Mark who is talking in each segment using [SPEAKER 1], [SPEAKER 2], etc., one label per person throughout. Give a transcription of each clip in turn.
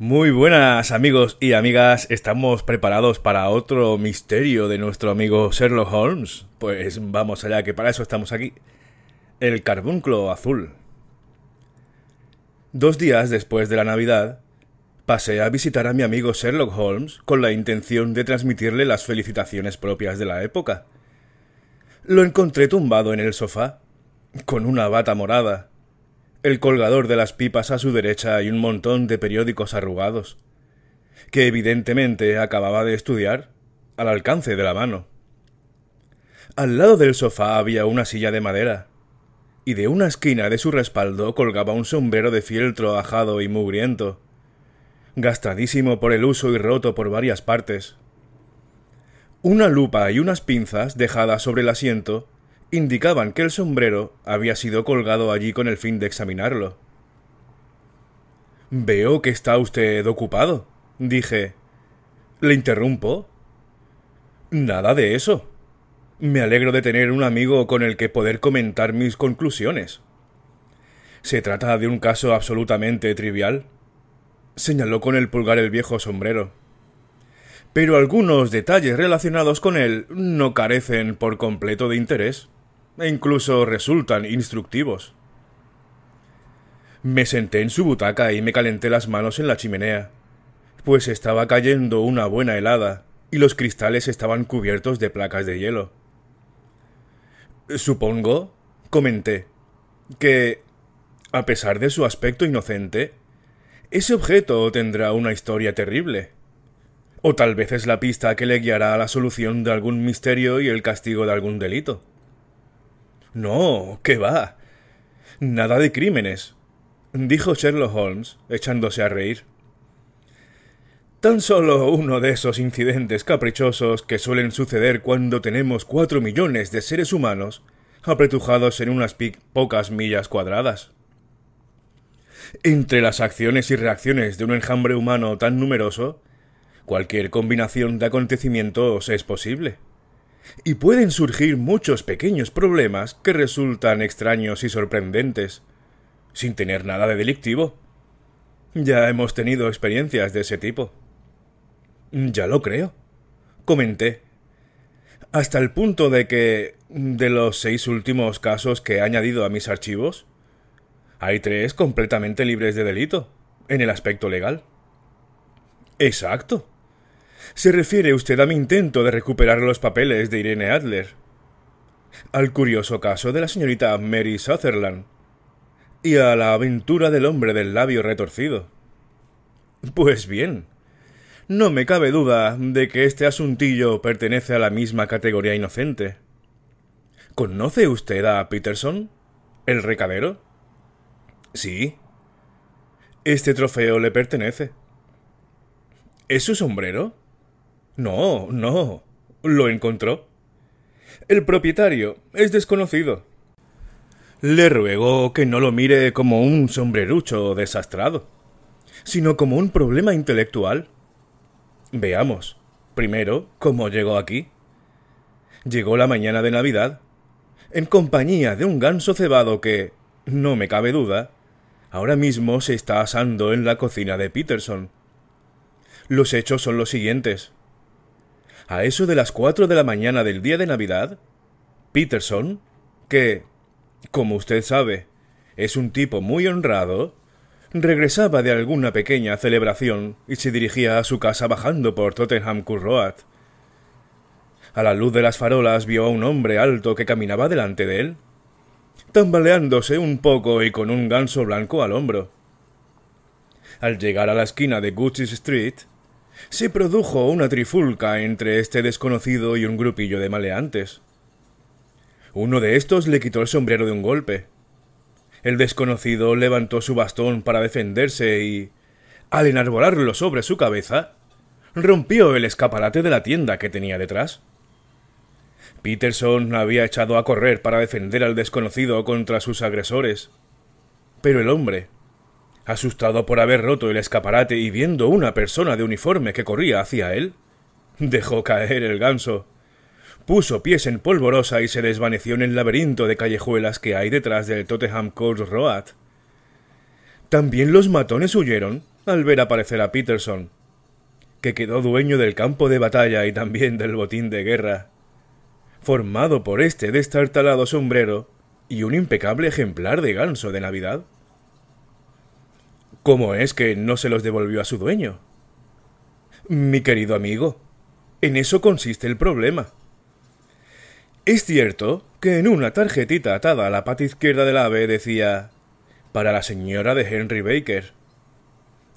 [SPEAKER 1] Muy buenas amigos y amigas, ¿estamos preparados para otro misterio de nuestro amigo Sherlock Holmes? Pues vamos allá, que para eso estamos aquí. El carbunclo azul. Dos días después de la Navidad, pasé a visitar a mi amigo Sherlock Holmes con la intención de transmitirle las felicitaciones propias de la época. Lo encontré tumbado en el sofá, con una bata morada, el colgador de las pipas a su derecha y un montón de periódicos arrugados, que evidentemente acababa de estudiar, al alcance de la mano. Al lado del sofá había una silla de madera, y de una esquina de su respaldo colgaba un sombrero de fieltro ajado y mugriento, gastadísimo por el uso y roto por varias partes. Una lupa y unas pinzas dejadas sobre el asiento indicaban que el sombrero había sido colgado allí con el fin de examinarlo. Veo que está usted ocupado, dije. ¿Le interrumpo? Nada de eso. Me alegro de tener un amigo con el que poder comentar mis conclusiones. Se trata de un caso absolutamente trivial, señaló con el pulgar el viejo sombrero. Pero algunos detalles relacionados con él no carecen por completo de interés e incluso resultan instructivos. Me senté en su butaca y me calenté las manos en la chimenea, pues estaba cayendo una buena helada y los cristales estaban cubiertos de placas de hielo. Supongo, comenté, que, a pesar de su aspecto inocente, ese objeto tendrá una historia terrible. O tal vez es la pista que le guiará a la solución de algún misterio y el castigo de algún delito. No, ¿qué va? Nada de crímenes, dijo Sherlock Holmes, echándose a reír. Tan solo uno de esos incidentes caprichosos que suelen suceder cuando tenemos cuatro millones de seres humanos apretujados en unas pocas millas cuadradas. Entre las acciones y reacciones de un enjambre humano tan numeroso, cualquier combinación de acontecimientos es posible y pueden surgir muchos pequeños problemas que resultan extraños y sorprendentes, sin tener nada de delictivo. Ya hemos tenido experiencias de ese tipo. Ya lo creo, comenté, hasta el punto de que, de los seis últimos casos que he añadido a mis archivos, hay tres completamente libres de delito, en el aspecto legal. Exacto, ¿Se refiere usted a mi intento de recuperar los papeles de Irene Adler? ¿Al curioso caso de la señorita Mary Sutherland? ¿Y a la aventura del hombre del labio retorcido? Pues bien, no me cabe duda de que este asuntillo pertenece a la misma categoría inocente. ¿Conoce usted a Peterson? ¿El recadero? Sí. Este trofeo le pertenece. ¿Es su sombrero? No, no. ¿Lo encontró? El propietario es desconocido. Le ruego que no lo mire como un sombrerucho desastrado, sino como un problema intelectual. Veamos, primero, cómo llegó aquí. Llegó la mañana de Navidad, en compañía de un ganso cebado que, no me cabe duda, ahora mismo se está asando en la cocina de Peterson. Los hechos son los siguientes a eso de las cuatro de la mañana del día de Navidad, Peterson, que, como usted sabe, es un tipo muy honrado, regresaba de alguna pequeña celebración y se dirigía a su casa bajando por Tottenham Court Road. A la luz de las farolas vio a un hombre alto que caminaba delante de él, tambaleándose un poco y con un ganso blanco al hombro. Al llegar a la esquina de Gucci Street, se produjo una trifulca entre este desconocido y un grupillo de maleantes. Uno de estos le quitó el sombrero de un golpe. El desconocido levantó su bastón para defenderse y, al enarbolarlo sobre su cabeza, rompió el escaparate de la tienda que tenía detrás. Peterson había echado a correr para defender al desconocido contra sus agresores. Pero el hombre, asustado por haber roto el escaparate y viendo una persona de uniforme que corría hacia él, dejó caer el ganso, puso pies en polvorosa y se desvaneció en el laberinto de callejuelas que hay detrás del Tottenham Court Road. También los matones huyeron al ver aparecer a Peterson, que quedó dueño del campo de batalla y también del botín de guerra, formado por este destartalado sombrero y un impecable ejemplar de ganso de Navidad. ¿Cómo es que no se los devolvió a su dueño? Mi querido amigo, en eso consiste el problema. Es cierto que en una tarjetita atada a la pata izquierda del ave decía para la señora de Henry Baker.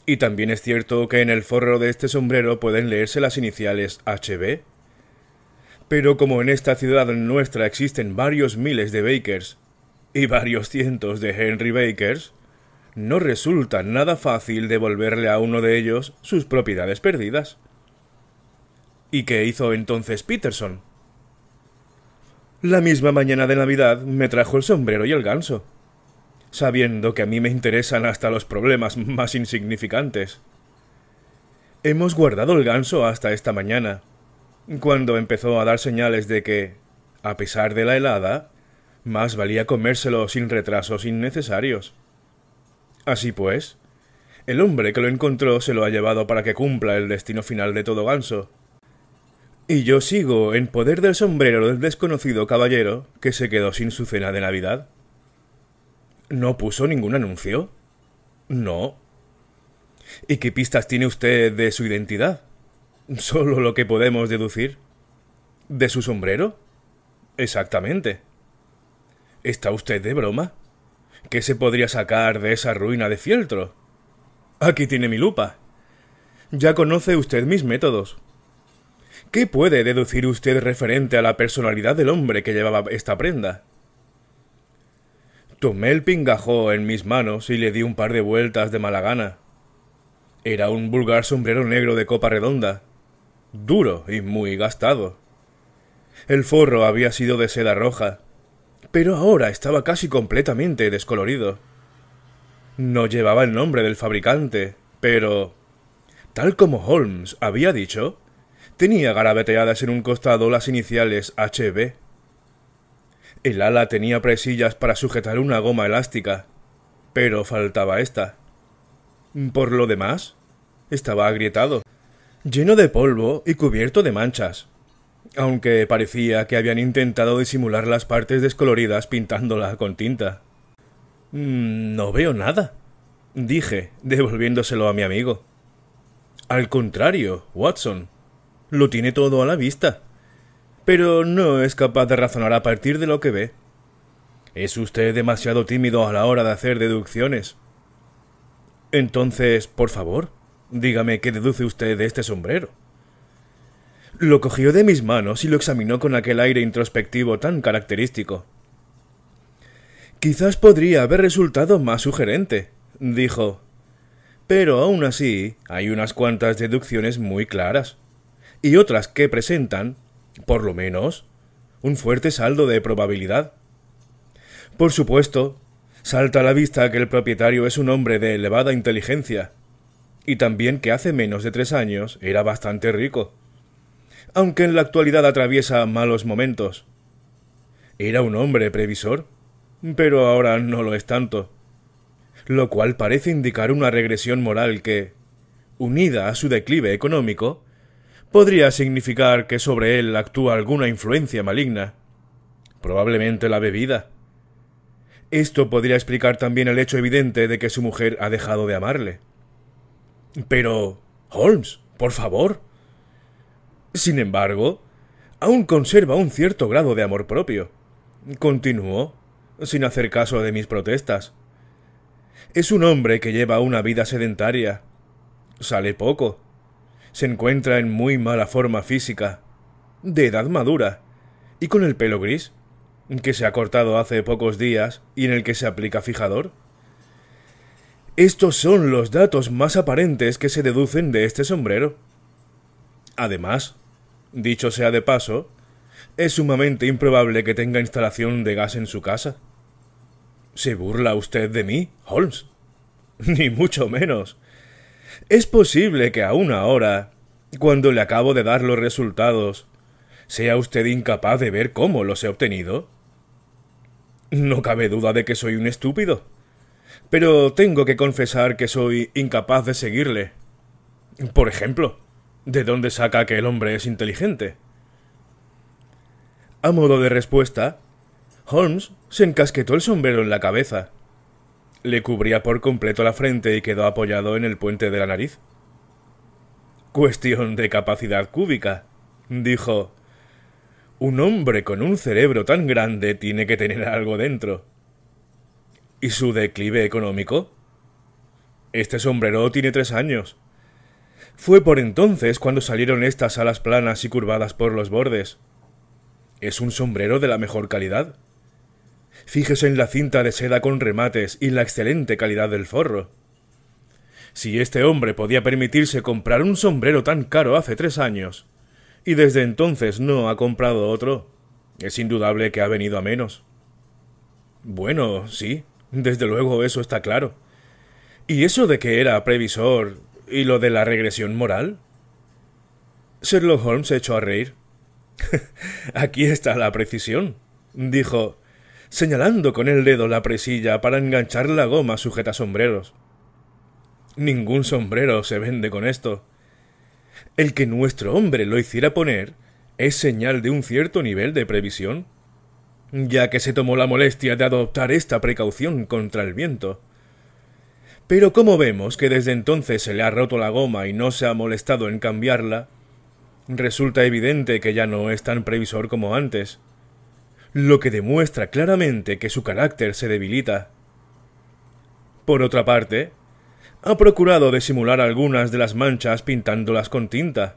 [SPEAKER 1] Y también es cierto que en el forro de este sombrero pueden leerse las iniciales HB. Pero como en esta ciudad nuestra existen varios miles de Bakers y varios cientos de Henry Bakers, no resulta nada fácil devolverle a uno de ellos sus propiedades perdidas. ¿Y qué hizo entonces Peterson? La misma mañana de Navidad me trajo el sombrero y el ganso, sabiendo que a mí me interesan hasta los problemas más insignificantes. Hemos guardado el ganso hasta esta mañana, cuando empezó a dar señales de que, a pesar de la helada, más valía comérselo sin retrasos innecesarios. Así pues, el hombre que lo encontró se lo ha llevado para que cumpla el destino final de todo ganso. Y yo sigo en poder del sombrero del desconocido caballero que se quedó sin su cena de Navidad. ¿No puso ningún anuncio? No. ¿Y qué pistas tiene usted de su identidad? Solo lo que podemos deducir. ¿De su sombrero? Exactamente. ¿Está usted de broma? ¿Qué se podría sacar de esa ruina de fieltro? Aquí tiene mi lupa. Ya conoce usted mis métodos. ¿Qué puede deducir usted referente a la personalidad del hombre que llevaba esta prenda? Tomé el pingajó en mis manos y le di un par de vueltas de mala gana. Era un vulgar sombrero negro de copa redonda, duro y muy gastado. El forro había sido de seda roja, pero ahora estaba casi completamente descolorido. No llevaba el nombre del fabricante, pero... Tal como Holmes había dicho, tenía garabeteadas en un costado las iniciales HB. El ala tenía presillas para sujetar una goma elástica, pero faltaba esta. Por lo demás, estaba agrietado, lleno de polvo y cubierto de manchas aunque parecía que habían intentado disimular las partes descoloridas pintándola con tinta. Mm, no veo nada, dije, devolviéndoselo a mi amigo. Al contrario, Watson, lo tiene todo a la vista, pero no es capaz de razonar a partir de lo que ve. Es usted demasiado tímido a la hora de hacer deducciones. Entonces, por favor, dígame qué deduce usted de este sombrero. Lo cogió de mis manos y lo examinó con aquel aire introspectivo tan característico. Quizás podría haber resultado más sugerente, dijo. Pero aún así, hay unas cuantas deducciones muy claras, y otras que presentan, por lo menos, un fuerte saldo de probabilidad. Por supuesto, salta a la vista que el propietario es un hombre de elevada inteligencia, y también que hace menos de tres años era bastante rico aunque en la actualidad atraviesa malos momentos. Era un hombre previsor, pero ahora no lo es tanto, lo cual parece indicar una regresión moral que, unida a su declive económico, podría significar que sobre él actúa alguna influencia maligna, probablemente la bebida. Esto podría explicar también el hecho evidente de que su mujer ha dejado de amarle. Pero... Holmes, por favor, sin embargo, aún conserva un cierto grado de amor propio. Continuó, sin hacer caso de mis protestas. Es un hombre que lleva una vida sedentaria. Sale poco. Se encuentra en muy mala forma física. De edad madura. Y con el pelo gris, que se ha cortado hace pocos días y en el que se aplica fijador. Estos son los datos más aparentes que se deducen de este sombrero. Además, Dicho sea de paso, es sumamente improbable que tenga instalación de gas en su casa. ¿Se burla usted de mí, Holmes? Ni mucho menos. Es posible que aún ahora, cuando le acabo de dar los resultados, sea usted incapaz de ver cómo los he obtenido. No cabe duda de que soy un estúpido. Pero tengo que confesar que soy incapaz de seguirle. Por ejemplo, ¿De dónde saca que el hombre es inteligente? A modo de respuesta, Holmes se encasquetó el sombrero en la cabeza. Le cubría por completo la frente y quedó apoyado en el puente de la nariz. Cuestión de capacidad cúbica, dijo. Un hombre con un cerebro tan grande tiene que tener algo dentro. ¿Y su declive económico? Este sombrero tiene tres años. Fue por entonces cuando salieron estas alas planas y curvadas por los bordes. ¿Es un sombrero de la mejor calidad? Fíjese en la cinta de seda con remates y la excelente calidad del forro. Si este hombre podía permitirse comprar un sombrero tan caro hace tres años, y desde entonces no ha comprado otro, es indudable que ha venido a menos. Bueno, sí, desde luego eso está claro. Y eso de que era previsor, ¿Y lo de la regresión moral? Sherlock Holmes se echó a reír. Aquí está la precisión, dijo, señalando con el dedo la presilla para enganchar la goma sujeta sombreros. Ningún sombrero se vende con esto. El que nuestro hombre lo hiciera poner es señal de un cierto nivel de previsión, ya que se tomó la molestia de adoptar esta precaución contra el viento. Pero como vemos que desde entonces se le ha roto la goma y no se ha molestado en cambiarla, resulta evidente que ya no es tan previsor como antes, lo que demuestra claramente que su carácter se debilita. Por otra parte, ha procurado disimular algunas de las manchas pintándolas con tinta,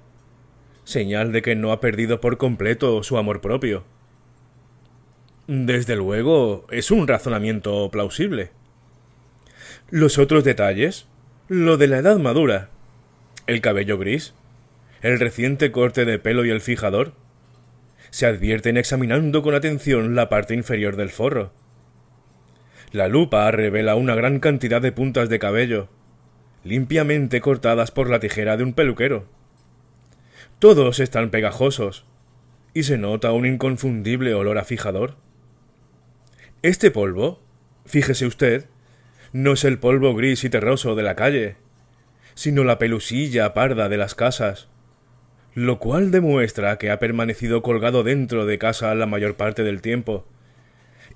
[SPEAKER 1] señal de que no ha perdido por completo su amor propio. Desde luego, es un razonamiento plausible. Los otros detalles, lo de la edad madura, el cabello gris, el reciente corte de pelo y el fijador, se advierten examinando con atención la parte inferior del forro. La lupa revela una gran cantidad de puntas de cabello, limpiamente cortadas por la tijera de un peluquero. Todos están pegajosos, y se nota un inconfundible olor a fijador. Este polvo, fíjese usted, no es el polvo gris y terroso de la calle, sino la pelusilla parda de las casas, lo cual demuestra que ha permanecido colgado dentro de casa la mayor parte del tiempo.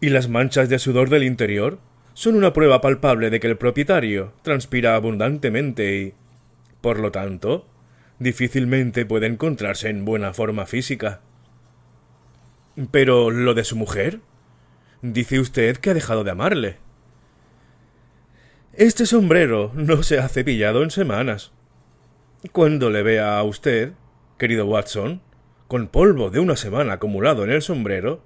[SPEAKER 1] Y las manchas de sudor del interior son una prueba palpable de que el propietario transpira abundantemente y, por lo tanto, difícilmente puede encontrarse en buena forma física. Pero lo de su mujer? Dice usted que ha dejado de amarle. Este sombrero no se ha cepillado en semanas. Cuando le vea a usted, querido Watson, con polvo de una semana acumulado en el sombrero,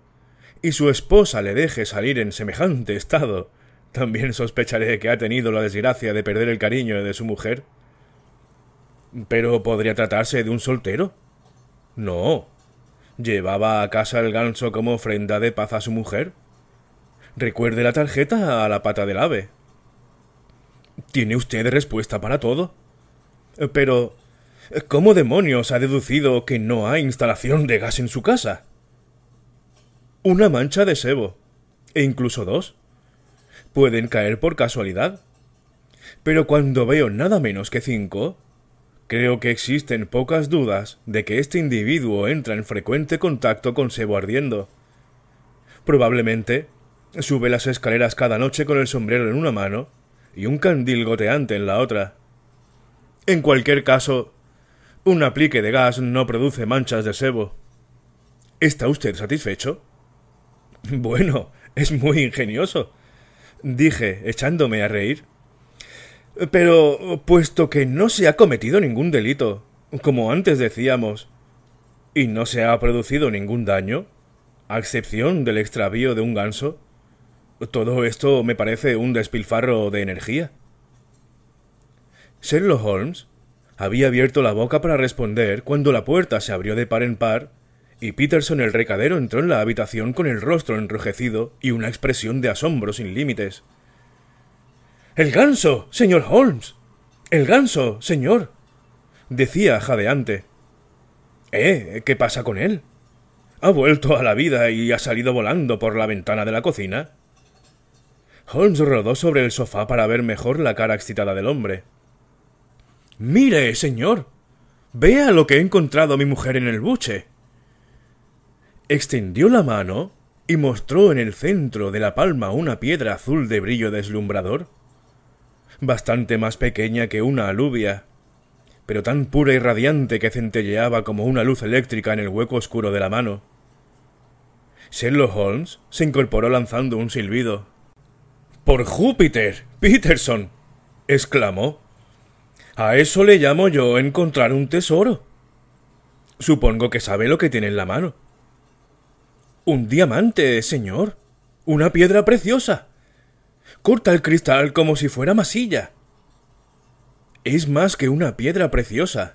[SPEAKER 1] y su esposa le deje salir en semejante estado, también sospecharé que ha tenido la desgracia de perder el cariño de su mujer. Pero podría tratarse de un soltero. No. Llevaba a casa el ganso como ofrenda de paz a su mujer. Recuerde la tarjeta a la pata del ave. ¿Tiene usted respuesta para todo? Eh, pero... Eh, ¿Cómo demonios ha deducido que no hay instalación de gas en su casa? Una mancha de sebo. E incluso dos. Pueden caer por casualidad. Pero cuando veo nada menos que cinco, creo que existen pocas dudas de que este individuo entra en frecuente contacto con sebo ardiendo. Probablemente sube las escaleras cada noche con el sombrero en una mano y un candil goteante en la otra. En cualquier caso, un aplique de gas no produce manchas de sebo. ¿Está usted satisfecho? Bueno, es muy ingenioso, dije, echándome a reír. Pero, puesto que no se ha cometido ningún delito, como antes decíamos, y no se ha producido ningún daño, a excepción del extravío de un ganso, todo esto me parece un despilfarro de energía. Sherlock Holmes había abierto la boca para responder cuando la puerta se abrió de par en par y Peterson el recadero entró en la habitación con el rostro enrojecido y una expresión de asombro sin límites. El ganso, señor Holmes. El ganso, señor. decía jadeante. ¿Eh? ¿Qué pasa con él? Ha vuelto a la vida y ha salido volando por la ventana de la cocina. Holmes rodó sobre el sofá para ver mejor la cara excitada del hombre. Mire, señor. Vea lo que he encontrado mi mujer en el buche. Extendió la mano y mostró en el centro de la palma una piedra azul de brillo deslumbrador, bastante más pequeña que una alubia, pero tan pura y radiante que centelleaba como una luz eléctrica en el hueco oscuro de la mano. Sherlock Holmes se incorporó lanzando un silbido. Por Júpiter, Peterson, exclamó. A eso le llamo yo encontrar un tesoro. Supongo que sabe lo que tiene en la mano. Un diamante, señor. Una piedra preciosa. Corta el cristal como si fuera masilla. Es más que una piedra preciosa.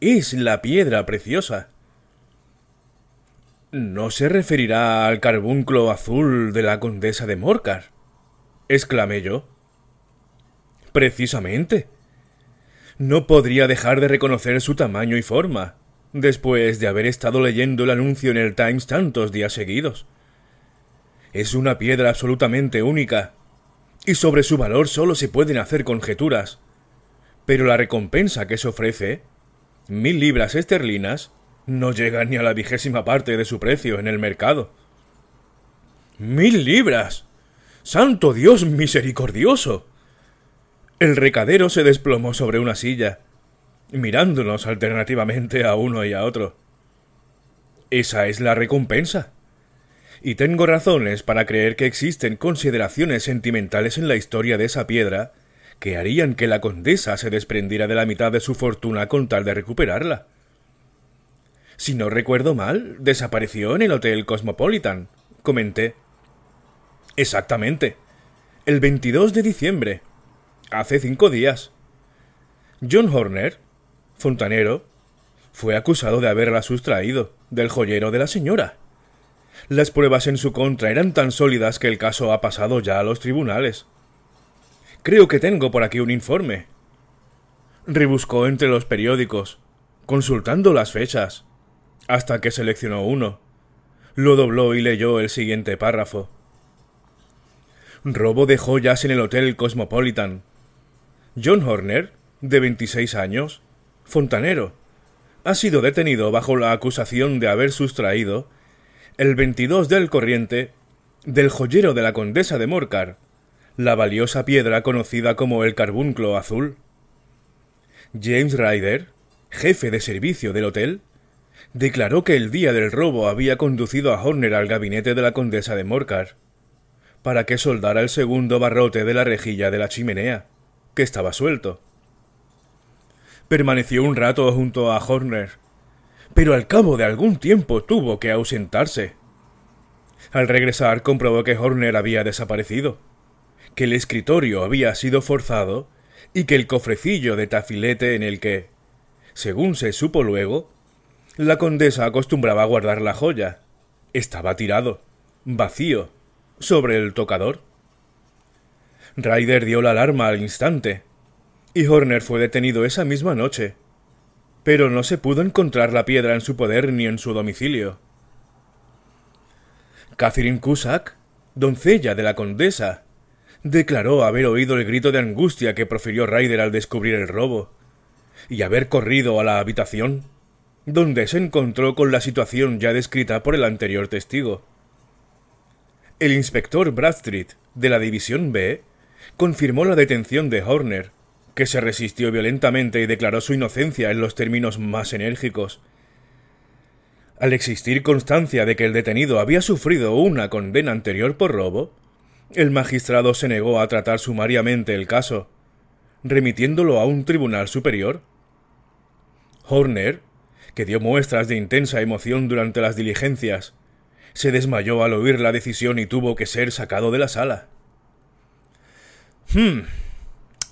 [SPEAKER 1] Es la piedra preciosa. ¿No se referirá al carbunclo azul de la condesa de Morcar? exclamé yo. Precisamente. No podría dejar de reconocer su tamaño y forma, después de haber estado leyendo el anuncio en el Times tantos días seguidos. Es una piedra absolutamente única, y sobre su valor solo se pueden hacer conjeturas. Pero la recompensa que se ofrece, mil libras esterlinas, no llega ni a la vigésima parte de su precio en el mercado. ¡Mil libras! ¡Santo Dios misericordioso! El recadero se desplomó sobre una silla, mirándonos alternativamente a uno y a otro. Esa es la recompensa. Y tengo razones para creer que existen consideraciones sentimentales en la historia de esa piedra que harían que la condesa se desprendiera de la mitad de su fortuna con tal de recuperarla. Si no recuerdo mal, desapareció en el Hotel Cosmopolitan, comenté. Exactamente. El 22 de diciembre. Hace cinco días. John Horner, fontanero, fue acusado de haberla sustraído del joyero de la señora. Las pruebas en su contra eran tan sólidas que el caso ha pasado ya a los tribunales. Creo que tengo por aquí un informe. Rebuscó entre los periódicos, consultando las fechas, hasta que seleccionó uno. Lo dobló y leyó el siguiente párrafo robo de joyas en el Hotel Cosmopolitan. John Horner, de veintiséis años, fontanero, ha sido detenido bajo la acusación de haber sustraído el 22 del corriente del joyero de la condesa de Morcar, la valiosa piedra conocida como el carbunclo azul. James Ryder, jefe de servicio del hotel, declaró que el día del robo había conducido a Horner al gabinete de la condesa de Morcar para que soldara el segundo barrote de la rejilla de la chimenea, que estaba suelto. Permaneció un rato junto a Horner, pero al cabo de algún tiempo tuvo que ausentarse. Al regresar comprobó que Horner había desaparecido, que el escritorio había sido forzado y que el cofrecillo de tafilete en el que, según se supo luego, la condesa acostumbraba a guardar la joya, estaba tirado, vacío sobre el tocador. Ryder dio la alarma al instante, y Horner fue detenido esa misma noche, pero no se pudo encontrar la piedra en su poder ni en su domicilio. Catherine Cusack, doncella de la condesa, declaró haber oído el grito de angustia que profirió Ryder al descubrir el robo, y haber corrido a la habitación, donde se encontró con la situación ya descrita por el anterior testigo. El inspector Bradstreet, de la División B, confirmó la detención de Horner, que se resistió violentamente y declaró su inocencia en los términos más enérgicos. Al existir constancia de que el detenido había sufrido una condena anterior por robo, el magistrado se negó a tratar sumariamente el caso, remitiéndolo a un tribunal superior. Horner, que dio muestras de intensa emoción durante las diligencias, se desmayó al oír la decisión y tuvo que ser sacado de la sala. —Hm,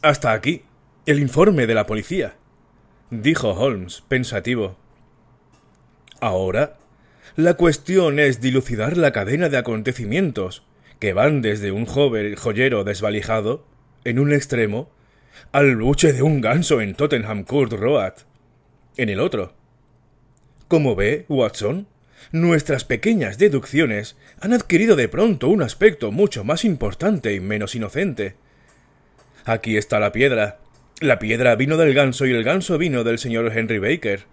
[SPEAKER 1] Hasta aquí. El informe de la policía. dijo Holmes, pensativo. Ahora, la cuestión es dilucidar la cadena de acontecimientos que van desde un joven joyero desvalijado, en un extremo, al buche de un ganso en Tottenham Court Road, en el otro. —¿Cómo ve, Watson, nuestras pequeñas deducciones han adquirido de pronto un aspecto mucho más importante y menos inocente. Aquí está la piedra. La piedra vino del ganso y el ganso vino del señor Henry Baker.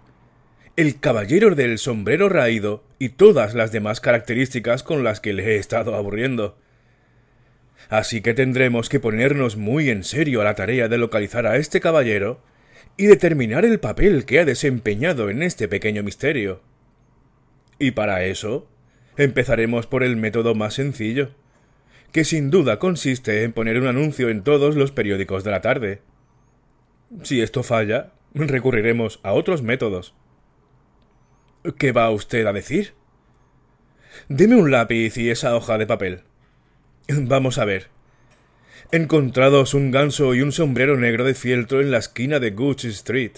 [SPEAKER 1] El caballero del sombrero raído y todas las demás características con las que le he estado aburriendo. Así que tendremos que ponernos muy en serio a la tarea de localizar a este caballero y determinar el papel que ha desempeñado en este pequeño misterio. Y para eso, empezaremos por el método más sencillo, que sin duda consiste en poner un anuncio en todos los periódicos de la tarde. Si esto falla, recurriremos a otros métodos. ¿Qué va usted a decir? Deme un lápiz y esa hoja de papel. Vamos a ver. Encontrados un ganso y un sombrero negro de fieltro en la esquina de Gooch Street.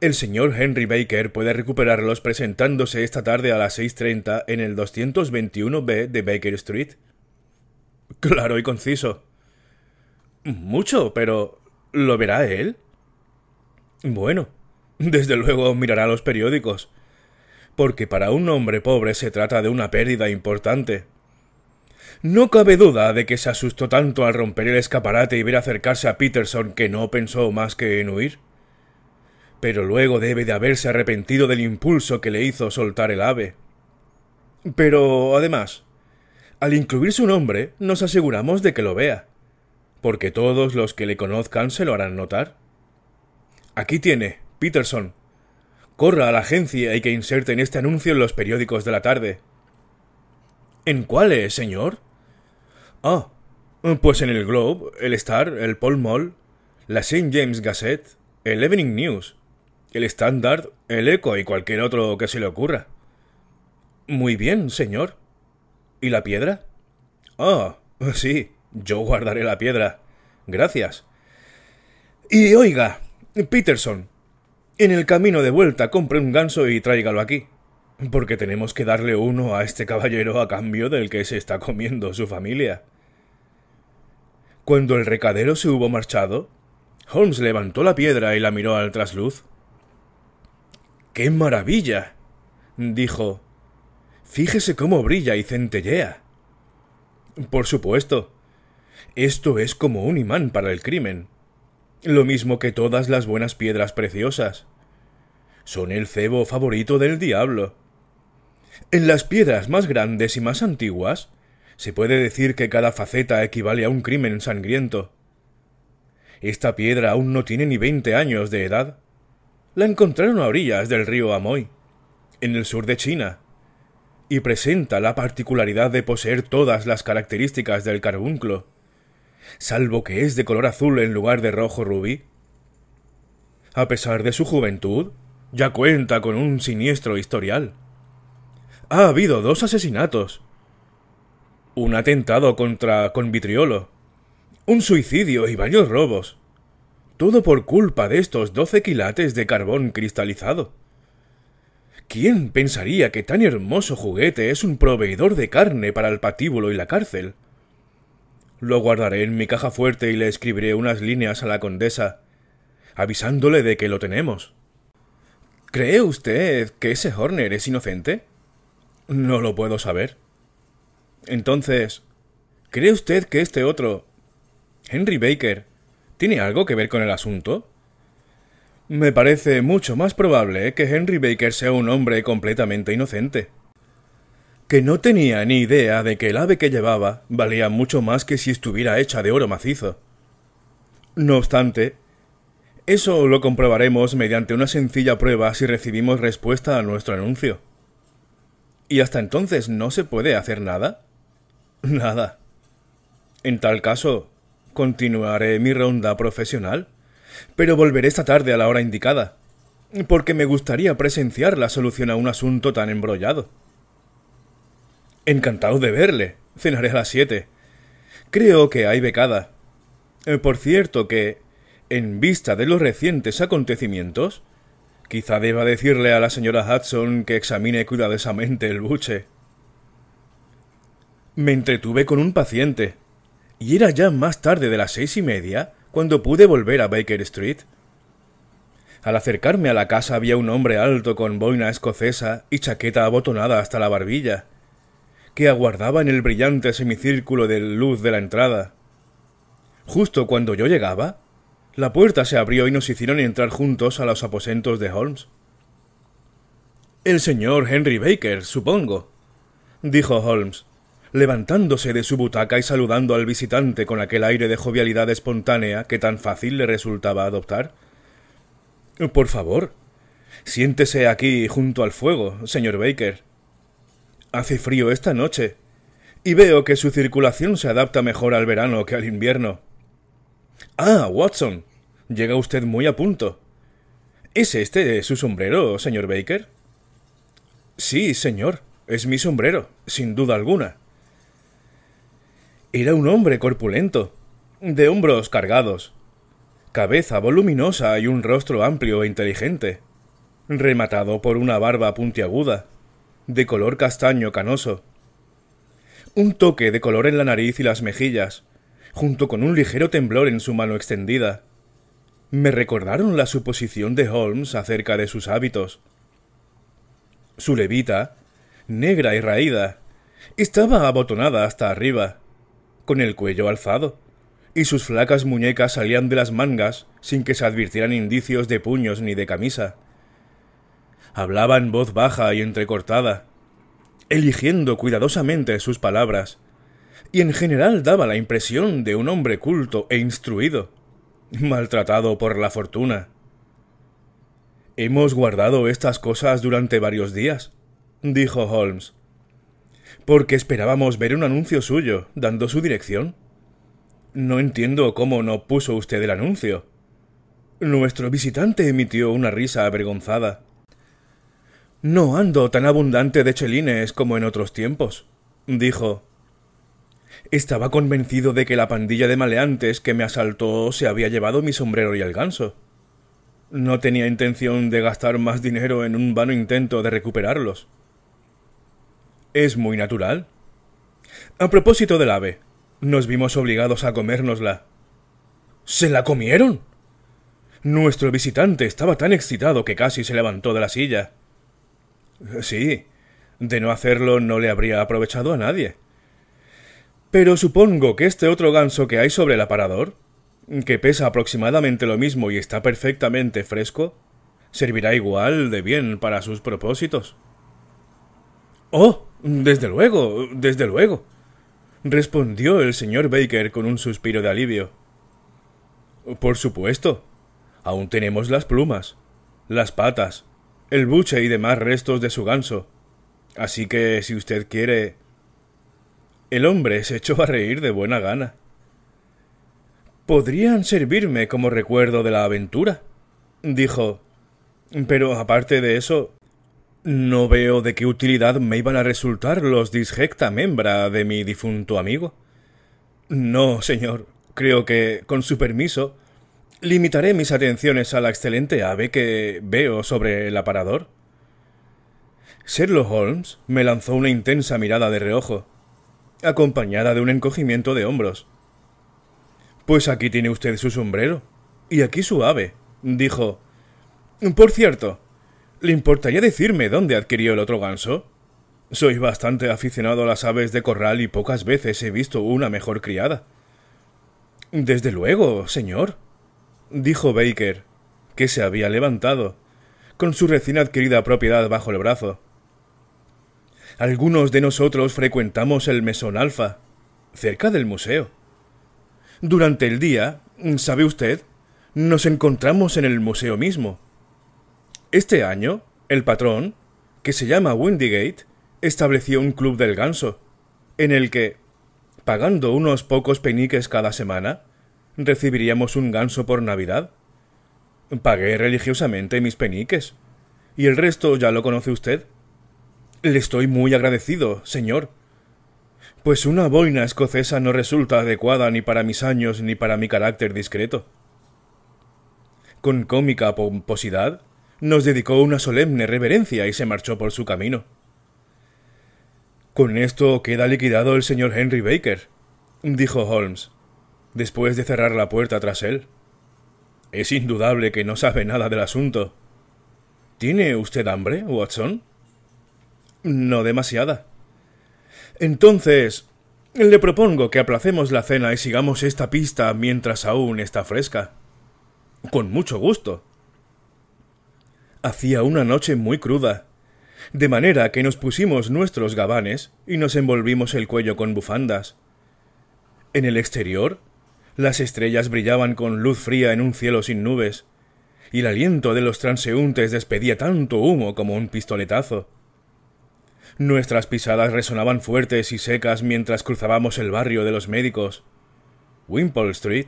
[SPEAKER 1] El señor Henry Baker puede recuperarlos presentándose esta tarde a las 6.30 en el 221B de Baker Street. Claro y conciso. Mucho, pero ¿lo verá él? Bueno, desde luego mirará los periódicos, porque para un hombre pobre se trata de una pérdida importante. No cabe duda de que se asustó tanto al romper el escaparate y ver acercarse a Peterson que no pensó más que en huir pero luego debe de haberse arrepentido del impulso que le hizo soltar el ave. Pero, además, al incluir su nombre, nos aseguramos de que lo vea, porque todos los que le conozcan se lo harán notar. Aquí tiene, Peterson. Corra a la agencia y que inserten este anuncio en los periódicos de la tarde. ¿En cuáles, señor? Ah, pues en el Globe, el Star, el Pall Mall, la St. James Gazette, el Evening News, el estándar, el eco y cualquier otro que se le ocurra. Muy bien, señor. ¿Y la piedra? Ah, sí, yo guardaré la piedra. Gracias. Y oiga, Peterson, en el camino de vuelta compre un ganso y tráigalo aquí, porque tenemos que darle uno a este caballero a cambio del que se está comiendo su familia. Cuando el recadero se hubo marchado, Holmes levantó la piedra y la miró al trasluz. ¡Qué maravilla! dijo. Fíjese cómo brilla y centellea. Por supuesto. Esto es como un imán para el crimen. Lo mismo que todas las buenas piedras preciosas. Son el cebo favorito del diablo. En las piedras más grandes y más antiguas, se puede decir que cada faceta equivale a un crimen sangriento. Esta piedra aún no tiene ni veinte años de edad, la encontraron a orillas del río Amoy, en el sur de China, y presenta la particularidad de poseer todas las características del carbunclo, salvo que es de color azul en lugar de rojo rubí. A pesar de su juventud, ya cuenta con un siniestro historial. Ha habido dos asesinatos, un atentado contra con vitriolo, un suicidio y varios robos. Todo por culpa de estos doce quilates de carbón cristalizado. ¿Quién pensaría que tan hermoso juguete es un proveedor de carne para el patíbulo y la cárcel? Lo guardaré en mi caja fuerte y le escribiré unas líneas a la condesa, avisándole de que lo tenemos. ¿Cree usted que ese Horner es inocente? No lo puedo saber. Entonces, ¿cree usted que este otro, Henry Baker, ¿Tiene algo que ver con el asunto? Me parece mucho más probable que Henry Baker sea un hombre completamente inocente. Que no tenía ni idea de que el ave que llevaba valía mucho más que si estuviera hecha de oro macizo. No obstante, eso lo comprobaremos mediante una sencilla prueba si recibimos respuesta a nuestro anuncio. ¿Y hasta entonces no se puede hacer nada? Nada. En tal caso, Continuaré mi ronda profesional, pero volveré esta tarde a la hora indicada, porque me gustaría presenciar la solución a un asunto tan embrollado. Encantado de verle. Cenaré a las siete. Creo que hay becada. Eh, por cierto que, en vista de los recientes acontecimientos, quizá deba decirle a la señora Hudson que examine cuidadosamente el buche. Me entretuve con un paciente, y era ya más tarde de las seis y media cuando pude volver a Baker Street. Al acercarme a la casa había un hombre alto con boina escocesa y chaqueta abotonada hasta la barbilla, que aguardaba en el brillante semicírculo de luz de la entrada. Justo cuando yo llegaba, la puerta se abrió y nos hicieron entrar juntos a los aposentos de Holmes. El señor Henry Baker, supongo, dijo Holmes, levantándose de su butaca y saludando al visitante con aquel aire de jovialidad espontánea que tan fácil le resultaba adoptar. Por favor, siéntese aquí junto al fuego, señor Baker. Hace frío esta noche, y veo que su circulación se adapta mejor al verano que al invierno. Ah, Watson, llega usted muy a punto. ¿Es este su sombrero, señor Baker? Sí, señor, es mi sombrero, sin duda alguna. Era un hombre corpulento, de hombros cargados, cabeza voluminosa y un rostro amplio e inteligente, rematado por una barba puntiaguda, de color castaño canoso. Un toque de color en la nariz y las mejillas, junto con un ligero temblor en su mano extendida, me recordaron la suposición de Holmes acerca de sus hábitos. Su levita, negra y raída, estaba abotonada hasta arriba, con el cuello alzado, y sus flacas muñecas salían de las mangas sin que se advirtieran indicios de puños ni de camisa. Hablaba en voz baja y entrecortada, eligiendo cuidadosamente sus palabras, y en general daba la impresión de un hombre culto e instruido, maltratado por la fortuna. Hemos guardado estas cosas durante varios días, dijo Holmes porque esperábamos ver un anuncio suyo, dando su dirección. No entiendo cómo no puso usted el anuncio. Nuestro visitante emitió una risa avergonzada. No ando tan abundante de chelines como en otros tiempos, dijo. Estaba convencido de que la pandilla de maleantes que me asaltó se había llevado mi sombrero y el ganso. No tenía intención de gastar más dinero en un vano intento de recuperarlos. Es muy natural. A propósito del ave, nos vimos obligados a comérnosla. ¿Se la comieron? Nuestro visitante estaba tan excitado que casi se levantó de la silla. Sí, de no hacerlo no le habría aprovechado a nadie. Pero supongo que este otro ganso que hay sobre el aparador, que pesa aproximadamente lo mismo y está perfectamente fresco, servirá igual de bien para sus propósitos. ¡Oh! Desde luego, desde luego, respondió el señor Baker con un suspiro de alivio. Por supuesto. Aún tenemos las plumas, las patas, el buche y demás restos de su ganso. Así que, si usted quiere... El hombre se echó a reír de buena gana. Podrían servirme como recuerdo de la aventura, dijo. Pero aparte de eso, no veo de qué utilidad me iban a resultar los disjecta membra de mi difunto amigo. No, señor, creo que, con su permiso, limitaré mis atenciones a la excelente ave que veo sobre el aparador. Sherlock Holmes me lanzó una intensa mirada de reojo, acompañada de un encogimiento de hombros. Pues aquí tiene usted su sombrero, y aquí su ave, dijo. Por cierto, ¿Le importaría decirme dónde adquirió el otro ganso? Soy bastante aficionado a las aves de corral y pocas veces he visto una mejor criada. Desde luego, señor, dijo Baker, que se había levantado, con su recién adquirida propiedad bajo el brazo. Algunos de nosotros frecuentamos el mesón Alfa, cerca del museo. Durante el día, ¿sabe usted? Nos encontramos en el museo mismo este año, el patrón, que se llama Windygate, estableció un club del ganso, en el que, pagando unos pocos peniques cada semana, recibiríamos un ganso por Navidad. Pagué religiosamente mis peniques, y el resto ya lo conoce usted. Le estoy muy agradecido, señor. Pues una boina escocesa no resulta adecuada ni para mis años ni para mi carácter discreto. Con cómica pomposidad, nos dedicó una solemne reverencia y se marchó por su camino. Con esto queda liquidado el señor Henry Baker, dijo Holmes, después de cerrar la puerta tras él. Es indudable que no sabe nada del asunto. ¿Tiene usted hambre, Watson? No demasiada. Entonces, le propongo que aplacemos la cena y sigamos esta pista mientras aún está fresca. Con mucho gusto, Hacía una noche muy cruda, de manera que nos pusimos nuestros gabanes y nos envolvimos el cuello con bufandas. En el exterior, las estrellas brillaban con luz fría en un cielo sin nubes, y el aliento de los transeúntes despedía tanto humo como un pistoletazo. Nuestras pisadas resonaban fuertes y secas mientras cruzábamos el barrio de los médicos. Wimpole Street,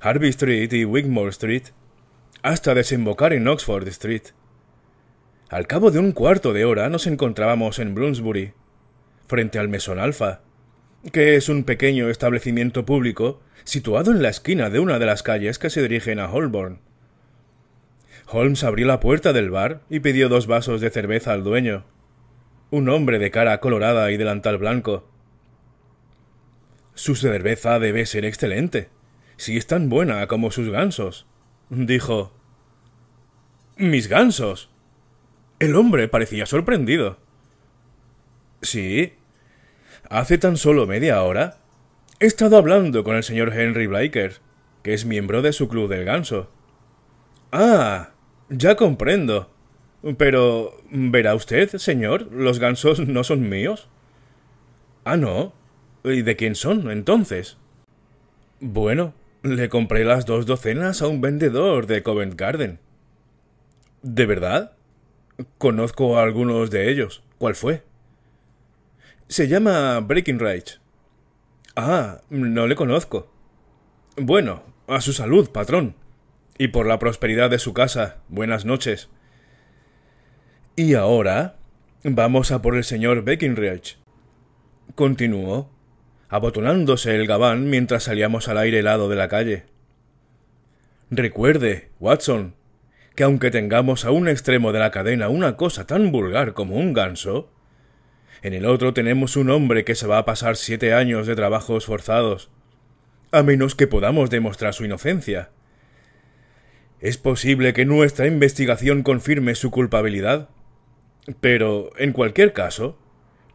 [SPEAKER 1] Harvey Street y Wigmore Street hasta desembocar en Oxford Street. Al cabo de un cuarto de hora nos encontrábamos en Bloomsbury, frente al Mesón Alfa, que es un pequeño establecimiento público situado en la esquina de una de las calles que se dirigen a Holborn. Holmes abrió la puerta del bar y pidió dos vasos de cerveza al dueño, un hombre de cara colorada y delantal blanco. Su cerveza debe ser excelente, si es tan buena como sus gansos, dijo Mis gansos. El hombre parecía sorprendido. Sí. Hace tan solo media hora he estado hablando con el señor Henry Blaker, que es miembro de su club del ganso. Ah, ya comprendo. Pero, ¿verá usted, señor? ¿Los gansos no son míos? Ah, no. ¿Y de quién son, entonces? Bueno, le compré las dos docenas a un vendedor de Covent Garden. ¿De verdad? Conozco a algunos de ellos. ¿Cuál fue? Se llama Breaking Ah, no le conozco. Bueno, a su salud, patrón. Y por la prosperidad de su casa. Buenas noches. Y ahora vamos a por el señor Breckinridge. Continuó abotonándose el gabán mientras salíamos al aire helado de la calle. Recuerde, Watson, que aunque tengamos a un extremo de la cadena una cosa tan vulgar como un ganso, en el otro tenemos un hombre que se va a pasar siete años de trabajos forzados, a menos que podamos demostrar su inocencia. Es posible que nuestra investigación confirme su culpabilidad, pero, en cualquier caso,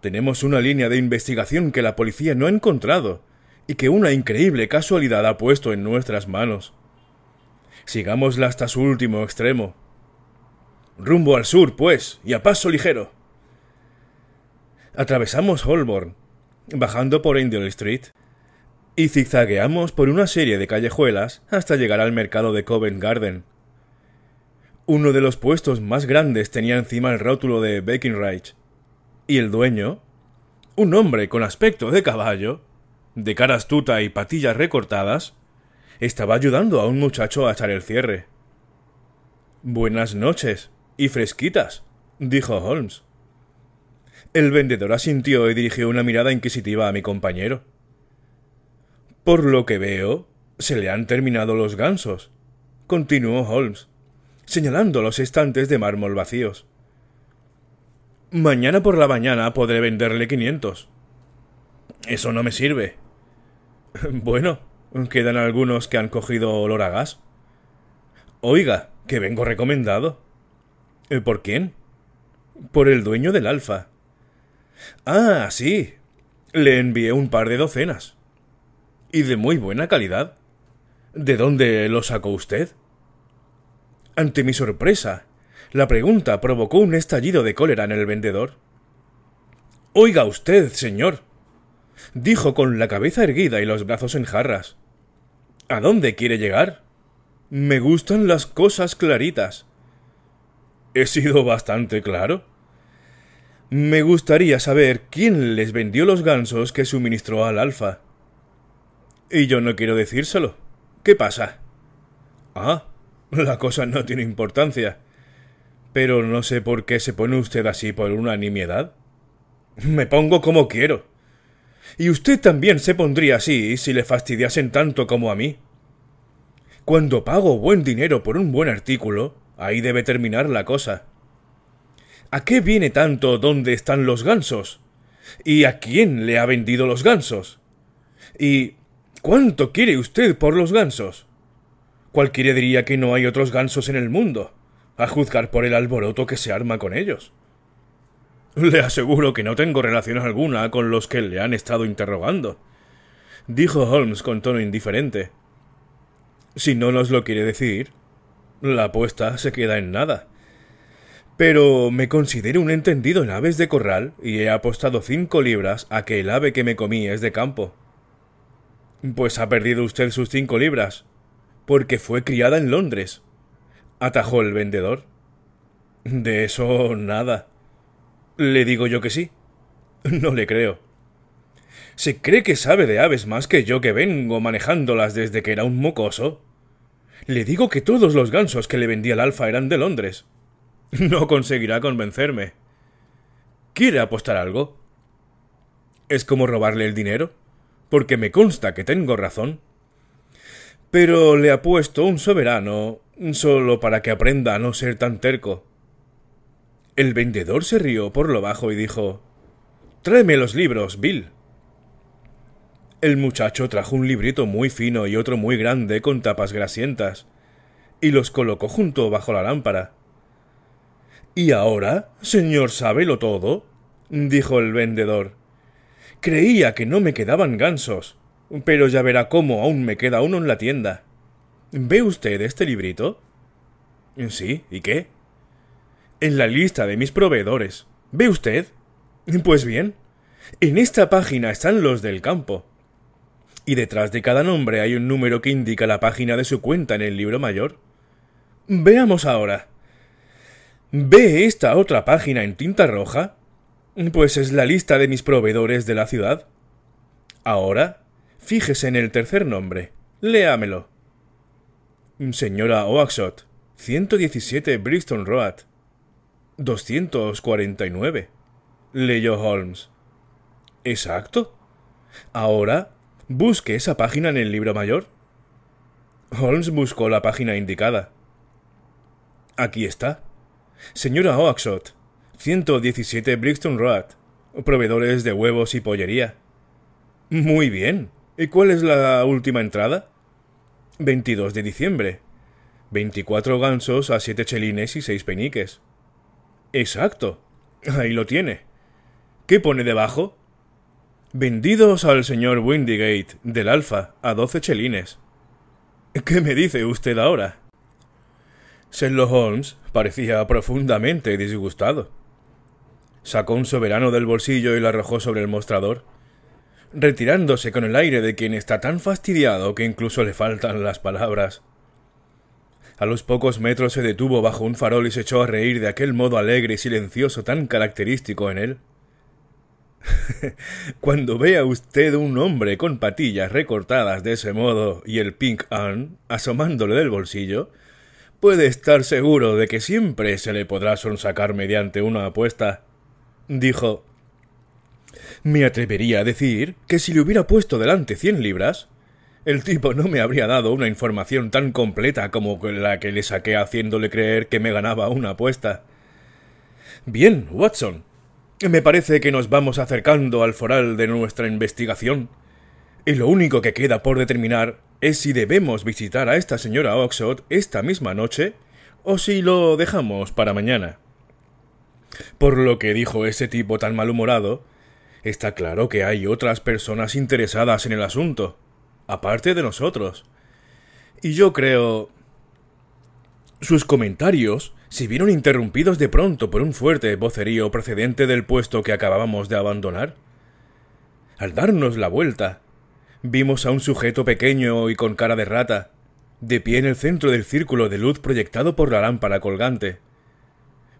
[SPEAKER 1] tenemos una línea de investigación que la policía no ha encontrado y que una increíble casualidad ha puesto en nuestras manos. Sigámosla hasta su último extremo. Rumbo al sur, pues, y a paso ligero. Atravesamos Holborn, bajando por Indian Street, y zigzagueamos por una serie de callejuelas hasta llegar al mercado de Covent Garden. Uno de los puestos más grandes tenía encima el rótulo de Beckinridge y el dueño, un hombre con aspecto de caballo, de cara astuta y patillas recortadas, estaba ayudando a un muchacho a echar el cierre. Buenas noches, y fresquitas, dijo Holmes. El vendedor asintió y dirigió una mirada inquisitiva a mi compañero. Por lo que veo, se le han terminado los gansos, continuó Holmes, señalando los estantes de mármol vacíos. Mañana por la mañana podré venderle 500. Eso no me sirve. Bueno, quedan algunos que han cogido olor a gas. Oiga, que vengo recomendado. ¿Por quién? Por el dueño del Alfa. Ah, sí. Le envié un par de docenas. Y de muy buena calidad. ¿De dónde lo sacó usted? Ante mi sorpresa, la pregunta provocó un estallido de cólera en el vendedor. Oiga usted, señor, dijo con la cabeza erguida y los brazos en jarras. ¿A dónde quiere llegar? Me gustan las cosas claritas. He sido bastante claro. Me gustaría saber quién les vendió los gansos que suministró al alfa. Y yo no quiero decírselo. ¿Qué pasa? Ah, la cosa no tiene importancia. Pero no sé por qué se pone usted así por una nimiedad. Me pongo como quiero. Y usted también se pondría así si le fastidiasen tanto como a mí. Cuando pago buen dinero por un buen artículo, ahí debe terminar la cosa. ¿A qué viene tanto dónde están los gansos? ¿Y a quién le ha vendido los gansos? ¿Y cuánto quiere usted por los gansos? Cualquiera diría que no hay otros gansos en el mundo a juzgar por el alboroto que se arma con ellos. Le aseguro que no tengo relación alguna con los que le han estado interrogando, dijo Holmes con tono indiferente. Si no nos lo quiere decir, la apuesta se queda en nada. Pero me considero un entendido en aves de corral y he apostado cinco libras a que el ave que me comí es de campo. Pues ha perdido usted sus cinco libras, porque fue criada en Londres, atajó el vendedor. De eso nada. Le digo yo que sí. No le creo. ¿Se cree que sabe de aves más que yo que vengo manejándolas desde que era un mocoso? Le digo que todos los gansos que le vendía el alfa eran de Londres. No conseguirá convencerme. ¿Quiere apostar algo? ¿Es como robarle el dinero? Porque me consta que tengo razón. Pero le apuesto un soberano Solo para que aprenda a no ser tan terco. El vendedor se rió por lo bajo y dijo Tráeme los libros, Bill. El muchacho trajo un librito muy fino y otro muy grande con tapas grasientas, y los colocó junto bajo la lámpara. Y ahora, señor Sábelo todo, dijo el vendedor. Creía que no me quedaban gansos, pero ya verá cómo aún me queda uno en la tienda. ¿Ve usted este librito? Sí, ¿y qué? En la lista de mis proveedores. ¿Ve usted? Pues bien, en esta página están los del campo. Y detrás de cada nombre hay un número que indica la página de su cuenta en el libro mayor. Veamos ahora. ¿Ve esta otra página en tinta roja? Pues es la lista de mis proveedores de la ciudad. Ahora, fíjese en el tercer nombre. Léamelo. Señora Oaxot, 117 Brixton Road. 249. Leyó Holmes. Exacto. Ahora, busque esa página en el libro mayor. Holmes buscó la página indicada. Aquí está. Señora Oaxot, 117 Brixton Road. Proveedores de huevos y pollería. Muy bien. ¿Y cuál es la última entrada? 22 de diciembre. 24 gansos a 7 chelines y 6 peniques. Exacto. Ahí lo tiene. ¿Qué pone debajo? Vendidos al señor Windigate del Alfa a 12 chelines. ¿Qué me dice usted ahora? Sherlock Holmes parecía profundamente disgustado. Sacó un soberano del bolsillo y lo arrojó sobre el mostrador retirándose con el aire de quien está tan fastidiado que incluso le faltan las palabras. A los pocos metros se detuvo bajo un farol y se echó a reír de aquel modo alegre y silencioso tan característico en él. Cuando vea usted un hombre con patillas recortadas de ese modo y el pink an asomándole del bolsillo, puede estar seguro de que siempre se le podrá sonsacar mediante una apuesta. Dijo me atrevería a decir que si le hubiera puesto delante cien libras, el tipo no me habría dado una información tan completa como la que le saqué haciéndole creer que me ganaba una apuesta. Bien, Watson. Me parece que nos vamos acercando al foral de nuestra investigación. Y lo único que queda por determinar es si debemos visitar a esta señora Oxford esta misma noche o si lo dejamos para mañana. Por lo que dijo ese tipo tan malhumorado, Está claro que hay otras personas interesadas en el asunto, aparte de nosotros. Y yo creo... Sus comentarios se vieron interrumpidos de pronto por un fuerte vocerío procedente del puesto que acabábamos de abandonar. Al darnos la vuelta, vimos a un sujeto pequeño y con cara de rata, de pie en el centro del círculo de luz proyectado por la lámpara colgante.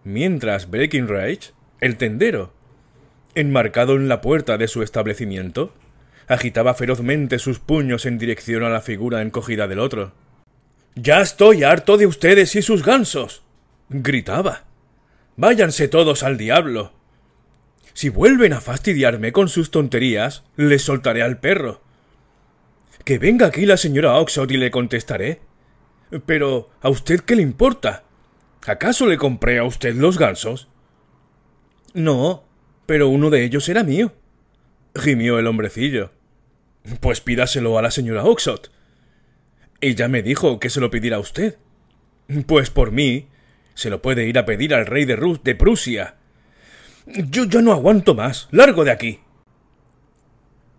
[SPEAKER 1] Mientras Breckinridge, el tendero, enmarcado en la puerta de su establecimiento, agitaba ferozmente sus puños en dirección a la figura encogida del otro. Ya estoy harto de ustedes y sus gansos. gritaba. Váyanse todos al diablo. Si vuelven a fastidiarme con sus tonterías, les soltaré al perro. Que venga aquí la señora Oxford y le contestaré. Pero, ¿a usted qué le importa? ¿Acaso le compré a usted los gansos? No, pero uno de ellos era mío. Gimió el hombrecillo. Pues pídaselo a la señora Oxot. Ella me dijo que se lo pidiera a usted. Pues por mí, se lo puede ir a pedir al rey de, Rus de Prusia. Yo ya no aguanto más. Largo de aquí.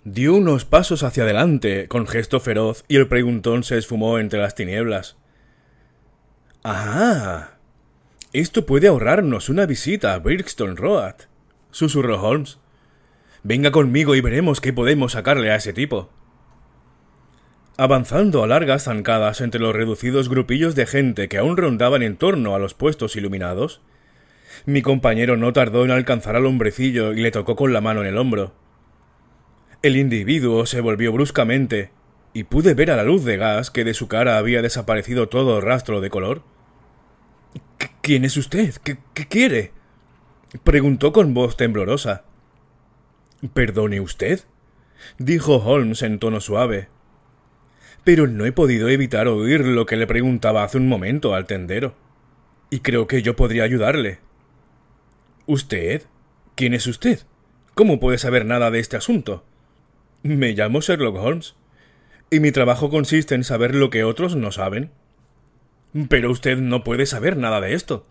[SPEAKER 1] Dio unos pasos hacia adelante, con gesto feroz, y el preguntón se esfumó entre las tinieblas. Ah. Esto puede ahorrarnos una visita a Brixton Road susurró Holmes. Venga conmigo y veremos qué podemos sacarle a ese tipo. Avanzando a largas zancadas entre los reducidos grupillos de gente que aún rondaban en torno a los puestos iluminados, mi compañero no tardó en alcanzar al hombrecillo y le tocó con la mano en el hombro. El individuo se volvió bruscamente, y pude ver a la luz de gas que de su cara había desaparecido todo rastro de color. ¿Quién es usted? ¿Qué, qué quiere? Preguntó con voz temblorosa. ¿Perdone usted? dijo Holmes en tono suave. Pero no he podido evitar oír lo que le preguntaba hace un momento al tendero. Y creo que yo podría ayudarle. ¿Usted? ¿Quién es usted? ¿Cómo puede saber nada de este asunto? Me llamo Sherlock Holmes. Y mi trabajo consiste en saber lo que otros no saben. Pero usted no puede saber nada de esto.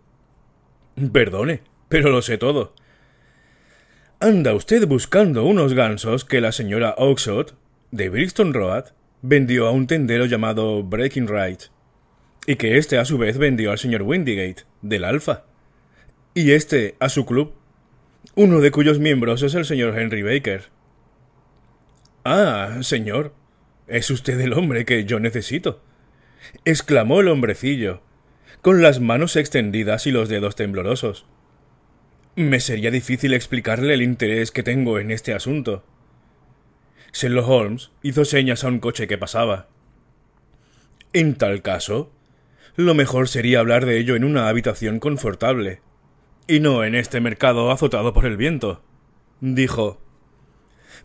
[SPEAKER 1] Perdone, pero lo sé todo. Anda usted buscando unos gansos que la señora Oxford, de Brixton Road, vendió a un tendero llamado Breaking y que éste a su vez vendió al señor Windigate, del Alfa, y éste a su club, uno de cuyos miembros es el señor Henry Baker. Ah, señor, es usted el hombre que yo necesito, exclamó el hombrecillo, con las manos extendidas y los dedos temblorosos. Me sería difícil explicarle el interés que tengo en este asunto. Sherlock Holmes hizo señas a un coche que pasaba. En tal caso, lo mejor sería hablar de ello en una habitación confortable, y no en este mercado azotado por el viento, dijo.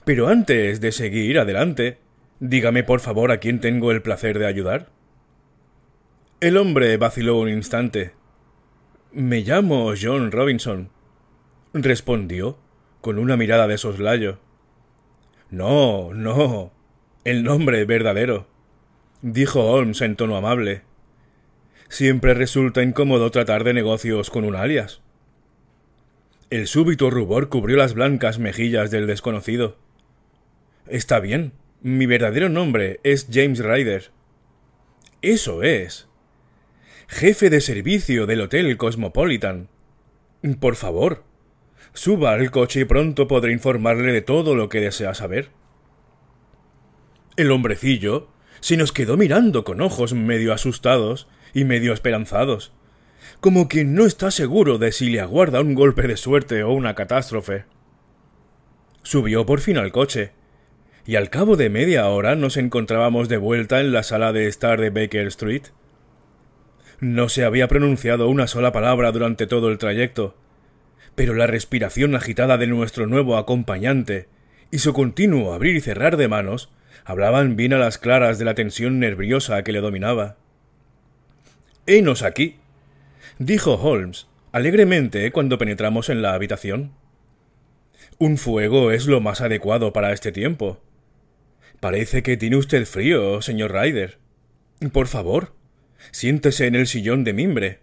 [SPEAKER 1] Pero antes de seguir adelante, dígame por favor a quién tengo el placer de ayudar. El hombre vaciló un instante. Me llamo John Robinson, respondió con una mirada de soslayo. No, no. El nombre verdadero, dijo Holmes en tono amable. Siempre resulta incómodo tratar de negocios con un alias. El súbito rubor cubrió las blancas mejillas del desconocido. Está bien, mi verdadero nombre es James Ryder. Eso es. Jefe de servicio del Hotel Cosmopolitan. Por favor, Suba al coche y pronto podré informarle de todo lo que desea saber. El hombrecillo se nos quedó mirando con ojos medio asustados y medio esperanzados, como quien no está seguro de si le aguarda un golpe de suerte o una catástrofe. Subió por fin al coche, y al cabo de media hora nos encontrábamos de vuelta en la sala de estar de Baker Street. No se había pronunciado una sola palabra durante todo el trayecto, pero la respiración agitada de nuestro nuevo acompañante y su continuo abrir y cerrar de manos hablaban bien a las claras de la tensión nerviosa que le dominaba. Henos aquí, dijo Holmes alegremente cuando penetramos en la habitación. Un fuego es lo más adecuado para este tiempo. Parece que tiene usted frío, señor Ryder. Por favor, siéntese en el sillón de mimbre.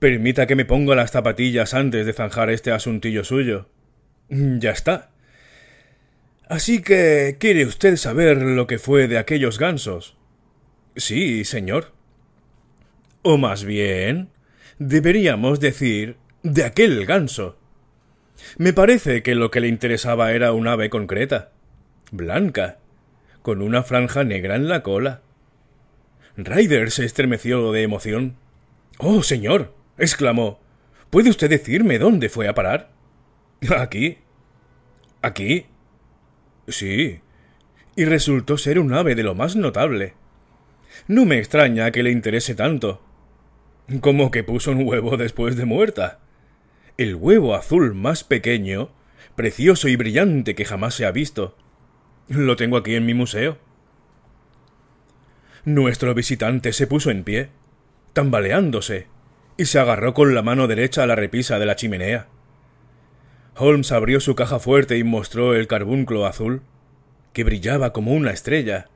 [SPEAKER 1] Permita que me ponga las zapatillas antes de zanjar este asuntillo suyo. Mm, ya está. Así que quiere usted saber lo que fue de aquellos gansos. Sí, señor. O más bien, deberíamos decir de aquel ganso. Me parece que lo que le interesaba era un ave concreta, blanca, con una franja negra en la cola. Ryder se estremeció de emoción. Oh, señor exclamó. ¿Puede usted decirme dónde fue a parar? ¿Aquí? ¿Aquí? Sí. Y resultó ser un ave de lo más notable. No me extraña que le interese tanto. Como que puso un huevo después de muerta. El huevo azul más pequeño, precioso y brillante que jamás se ha visto. Lo tengo aquí en mi museo. Nuestro visitante se puso en pie, tambaleándose, y se agarró con la mano derecha a la repisa de la chimenea. Holmes abrió su caja fuerte y mostró el carbunclo azul, que brillaba como una estrella,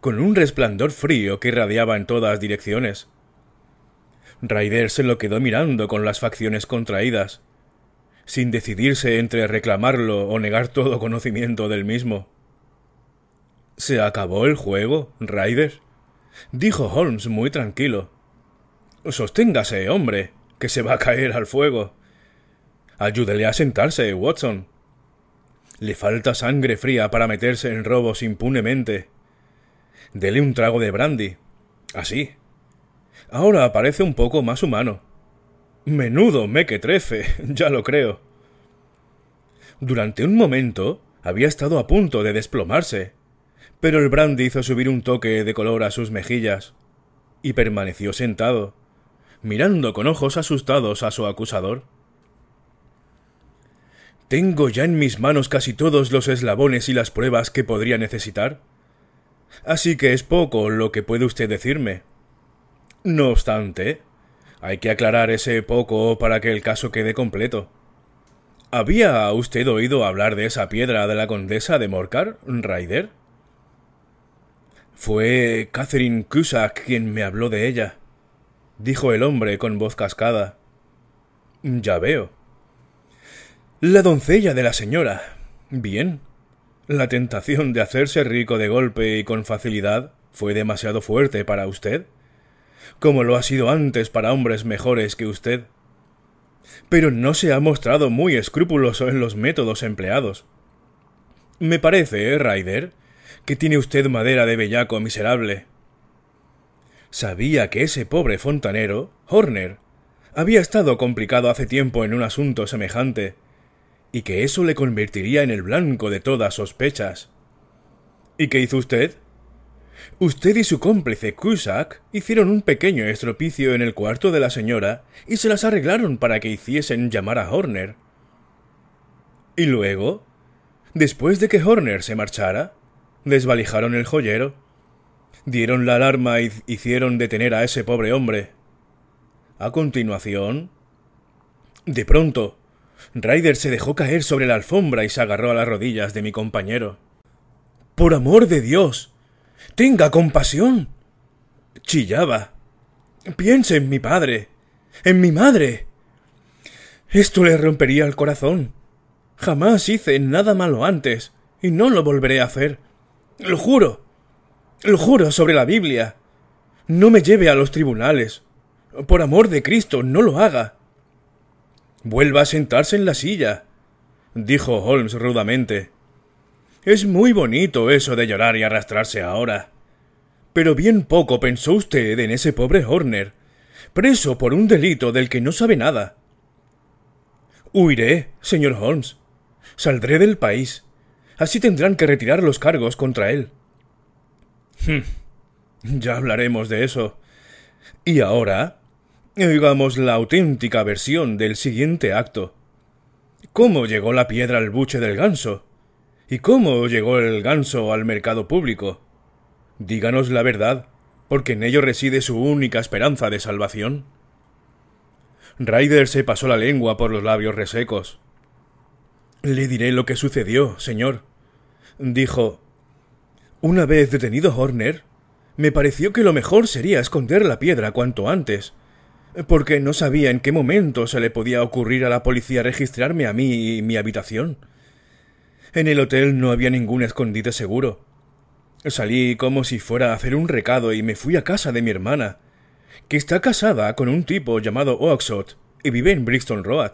[SPEAKER 1] con un resplandor frío que irradiaba en todas direcciones. Ryder se lo quedó mirando con las facciones contraídas, sin decidirse entre reclamarlo o negar todo conocimiento del mismo. Se acabó el juego, Ryder, dijo Holmes muy tranquilo. Sosténgase, hombre, que se va a caer al fuego. Ayúdele a sentarse, Watson. Le falta sangre fría para meterse en robos impunemente. Dele un trago de brandy. Así. Ahora parece un poco más humano. Menudo mequetrefe, ya lo creo. Durante un momento había estado a punto de desplomarse, pero el brandy hizo subir un toque de color a sus mejillas y permaneció sentado mirando con ojos asustados a su acusador. ¿Tengo ya en mis manos casi todos los eslabones y las pruebas que podría necesitar? Así que es poco lo que puede usted decirme. No obstante, hay que aclarar ese poco para que el caso quede completo. ¿Había usted oído hablar de esa piedra de la condesa de Morcar, Ryder? Fue Catherine Cusack quien me habló de ella dijo el hombre con voz cascada. Ya veo. La doncella de la señora. Bien. La tentación de hacerse rico de golpe y con facilidad fue demasiado fuerte para usted, como lo ha sido antes para hombres mejores que usted. Pero no se ha mostrado muy escrupuloso en los métodos empleados. Me parece, Ryder, que tiene usted madera de bellaco miserable. Sabía que ese pobre fontanero, Horner, había estado complicado hace tiempo en un asunto semejante, y que eso le convertiría en el blanco de todas sospechas. ¿Y qué hizo usted? Usted y su cómplice Cusack hicieron un pequeño estropicio en el cuarto de la señora y se las arreglaron para que hiciesen llamar a Horner. ¿Y luego? Después de que Horner se marchara, desvalijaron el joyero Dieron la alarma y hicieron detener a ese pobre hombre. A continuación... De pronto, Ryder se dejó caer sobre la alfombra y se agarró a las rodillas de mi compañero. Por amor de Dios. Tenga compasión. Chillaba. Piense en mi padre. En mi madre. Esto le rompería el corazón. Jamás hice nada malo antes, y no lo volveré a hacer. Lo juro. Lo juro sobre la Biblia. No me lleve a los tribunales. Por amor de Cristo, no lo haga. Vuelva a sentarse en la silla, dijo Holmes rudamente. Es muy bonito eso de llorar y arrastrarse ahora. Pero bien poco pensó usted en ese pobre Horner, preso por un delito del que no sabe nada. Huiré, señor Holmes. Saldré del país. Así tendrán que retirar los cargos contra él. Hmm. Ya hablaremos de eso. Y ahora, oigamos la auténtica versión del siguiente acto. ¿Cómo llegó la piedra al buche del ganso? ¿Y cómo llegó el ganso al mercado público? Díganos la verdad, porque en ello reside su única esperanza de salvación. Ryder se pasó la lengua por los labios resecos. Le diré lo que sucedió, señor, dijo una vez detenido Horner, me pareció que lo mejor sería esconder la piedra cuanto antes, porque no sabía en qué momento se le podía ocurrir a la policía registrarme a mí y mi habitación. En el hotel no había ningún escondite seguro. Salí como si fuera a hacer un recado y me fui a casa de mi hermana, que está casada con un tipo llamado Oxot y vive en Brixton Road,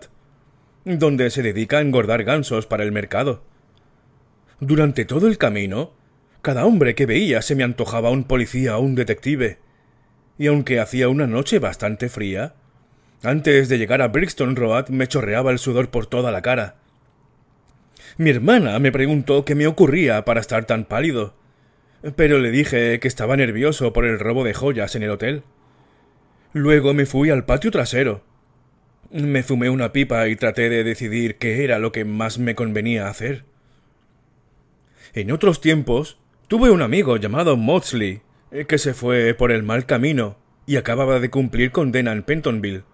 [SPEAKER 1] donde se dedica a engordar gansos para el mercado. Durante todo el camino, cada hombre que veía se me antojaba un policía o un detective. Y aunque hacía una noche bastante fría, antes de llegar a Brixton Road me chorreaba el sudor por toda la cara. Mi hermana me preguntó qué me ocurría para estar tan pálido, pero le dije que estaba nervioso por el robo de joyas en el hotel. Luego me fui al patio trasero. Me fumé una pipa y traté de decidir qué era lo que más me convenía hacer. En otros tiempos, Tuve un amigo llamado Maudsley, eh, que se fue por el mal camino y acababa de cumplir condena en Pentonville.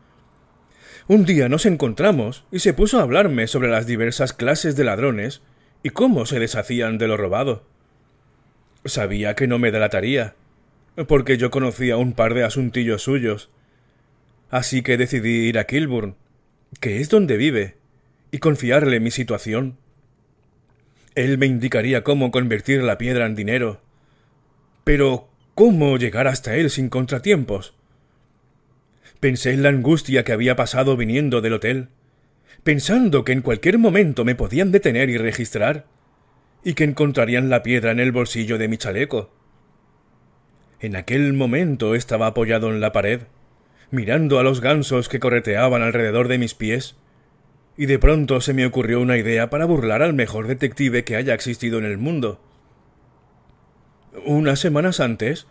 [SPEAKER 1] Un día nos encontramos y se puso a hablarme sobre las diversas clases de ladrones y cómo se deshacían de lo robado. Sabía que no me delataría, porque yo conocía un par de asuntillos suyos. Así que decidí ir a Kilburn, que es donde vive, y confiarle mi situación. Él me indicaría cómo convertir la piedra en dinero. Pero, ¿cómo llegar hasta él sin contratiempos? Pensé en la angustia que había pasado viniendo del hotel, pensando que en cualquier momento me podían detener y registrar, y que encontrarían la piedra en el bolsillo de mi chaleco. En aquel momento estaba apoyado en la pared, mirando a los gansos que correteaban alrededor de mis pies, y de pronto se me ocurrió una idea para burlar al mejor detective que haya existido en el mundo. Unas semanas antes,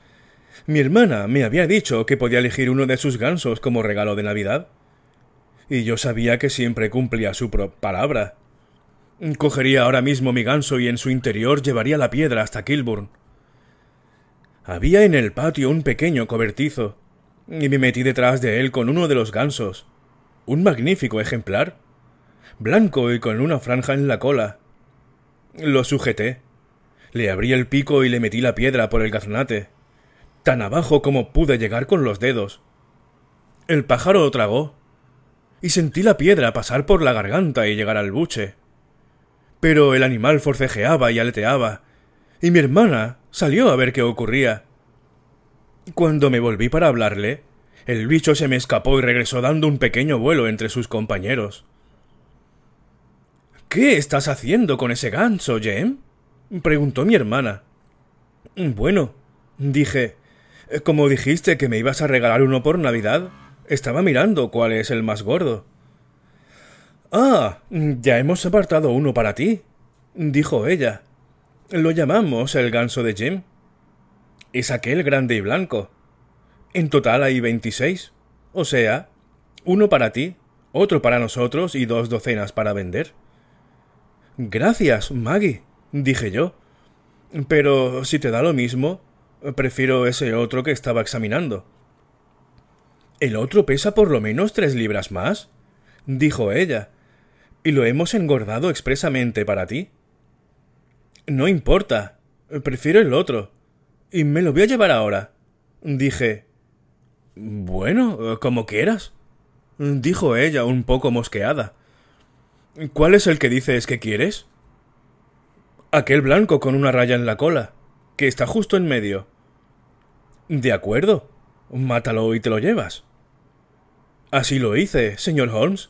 [SPEAKER 1] mi hermana me había dicho que podía elegir uno de sus gansos como regalo de Navidad. Y yo sabía que siempre cumplía su palabra. Cogería ahora mismo mi ganso y en su interior llevaría la piedra hasta Kilburn. Había en el patio un pequeño cobertizo, y me metí detrás de él con uno de los gansos. Un magnífico ejemplar blanco y con una franja en la cola. Lo sujeté. Le abrí el pico y le metí la piedra por el gaznate, tan abajo como pude llegar con los dedos. El pájaro tragó, y sentí la piedra pasar por la garganta y llegar al buche. Pero el animal forcejeaba y aleteaba, y mi hermana salió a ver qué ocurría. Cuando me volví para hablarle, el bicho se me escapó y regresó dando un pequeño vuelo entre sus compañeros. ¿Qué estás haciendo con ese ganso, Jem? preguntó mi hermana. Bueno, dije, como dijiste que me ibas a regalar uno por Navidad, estaba mirando cuál es el más gordo. Ah, ya hemos apartado uno para ti, dijo ella. Lo llamamos el ganso de Jim. Es aquel grande y blanco. En total hay veintiséis. O sea, uno para ti, otro para nosotros y dos docenas para vender. Gracias, Maggie, dije yo. Pero si te da lo mismo, prefiero ese otro que estaba examinando. El otro pesa por lo menos tres libras más, dijo ella, y lo hemos engordado expresamente para ti. No importa, prefiero el otro, y me lo voy a llevar ahora, dije. Bueno, como quieras, dijo ella un poco mosqueada. ¿Cuál es el que dices que quieres? Aquel blanco con una raya en la cola, que está justo en medio. De acuerdo. Mátalo y te lo llevas. Así lo hice, señor Holmes.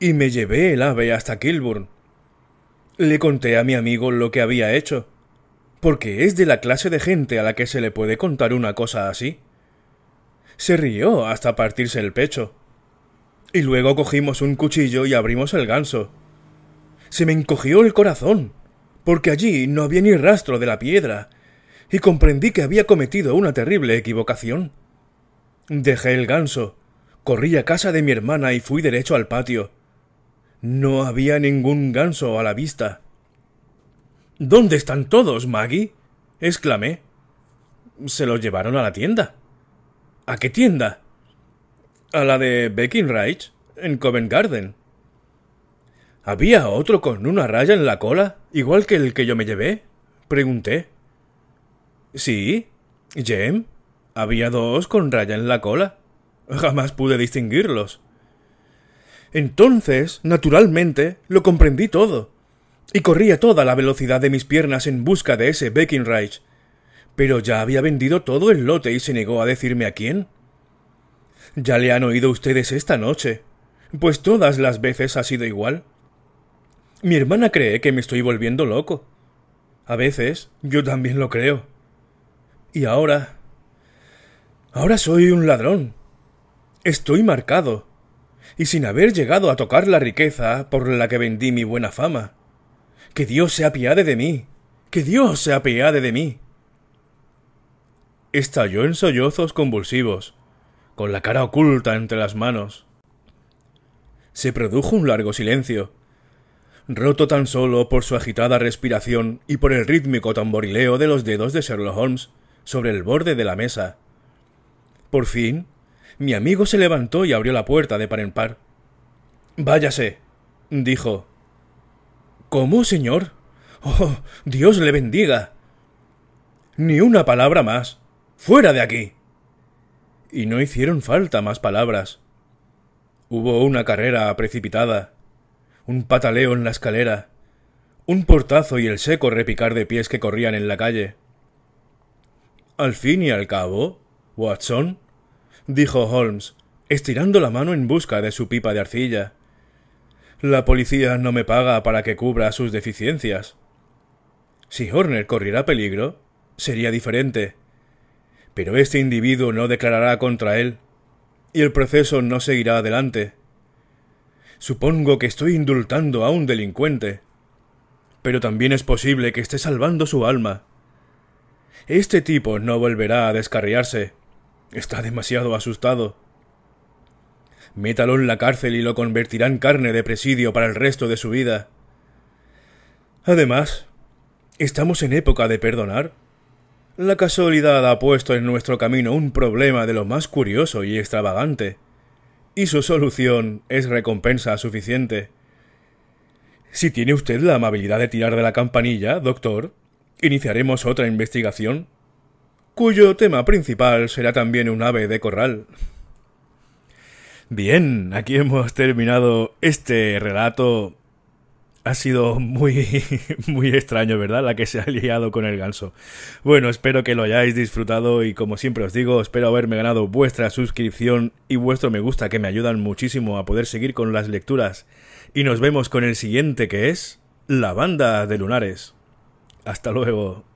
[SPEAKER 1] Y me llevé el ave hasta Kilburn. Le conté a mi amigo lo que había hecho, porque es de la clase de gente a la que se le puede contar una cosa así. Se rió hasta partirse el pecho. Y luego cogimos un cuchillo y abrimos el ganso. Se me encogió el corazón, porque allí no había ni rastro de la piedra, y comprendí que había cometido una terrible equivocación. Dejé el ganso, corrí a casa de mi hermana y fui derecho al patio. No había ningún ganso a la vista. ¿Dónde están todos, Maggie? exclamé. Se los llevaron a la tienda. ¿A qué tienda? a la de Beckenreich en Covent Garden. ¿Había otro con una raya en la cola, igual que el que yo me llevé? Pregunté. Sí, Jem, había dos con raya en la cola. Jamás pude distinguirlos. Entonces, naturalmente, lo comprendí todo, y corrí a toda la velocidad de mis piernas en busca de ese Beckenreich. Pero ya había vendido todo el lote y se negó a decirme a quién. Ya le han oído ustedes esta noche. Pues todas las veces ha sido igual. Mi hermana cree que me estoy volviendo loco. A veces yo también lo creo. Y ahora... Ahora soy un ladrón. Estoy marcado. Y sin haber llegado a tocar la riqueza por la que vendí mi buena fama. Que Dios se apiade de mí. Que Dios se apiade de mí. Estalló en sollozos convulsivos con la cara oculta entre las manos. Se produjo un largo silencio, roto tan solo por su agitada respiración y por el rítmico tamborileo de los dedos de Sherlock Holmes sobre el borde de la mesa. Por fin, mi amigo se levantó y abrió la puerta de par en par. Váyase, dijo. ¿Cómo, señor? Oh, Dios le bendiga. Ni una palabra más. Fuera de aquí y no hicieron falta más palabras. Hubo una carrera precipitada, un pataleo en la escalera, un portazo y el seco repicar de pies que corrían en la calle. Al fin y al cabo, Watson, dijo Holmes, estirando la mano en busca de su pipa de arcilla. La policía no me paga para que cubra sus deficiencias. Si Horner corriera peligro, sería diferente pero este individuo no declarará contra él, y el proceso no seguirá adelante. Supongo que estoy indultando a un delincuente, pero también es posible que esté salvando su alma. Este tipo no volverá a descarriarse. Está demasiado asustado. Métalo en la cárcel y lo convertirá en carne de presidio para el resto de su vida. Además, ¿estamos en época de perdonar? La casualidad ha puesto en nuestro camino un problema de lo más curioso y extravagante, y su solución es recompensa suficiente. Si tiene usted la amabilidad de tirar de la campanilla, doctor, iniciaremos otra investigación, cuyo tema principal será también un ave de corral. Bien, aquí hemos terminado este relato ha sido muy, muy extraño, ¿verdad? La que se ha liado con el ganso. Bueno, espero que lo hayáis disfrutado y como siempre os digo, espero haberme ganado vuestra suscripción y vuestro me gusta que me ayudan muchísimo a poder seguir con las lecturas. Y nos vemos con el siguiente que es La Banda de Lunares. Hasta luego.